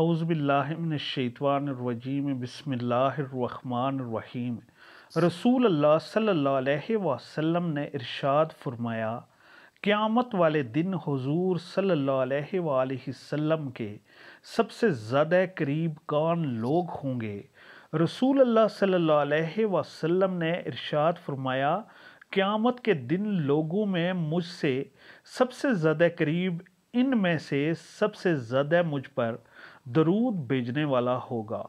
अउज़बिल्लाशैतवानरजीम बसमीम रसूल अल्लाह सल्लल्लाहु अलैहि ने इरशाद फरमाया क़्यामत वाले दिन हज़ूर सल्लल्लाहु अलैहि के सबसे ज़्यादा करीब कौन लोग होंगे रसूल अल्लाह सल्लल्लाहु अलैहि ने इरशाद फरमाया क़्यामत के दिन लोगों में मुझसे सबसे ज़्यादा करीब इनमें से सबसे ज़्यादा मुझ पर दरूद भेजने वाला होगा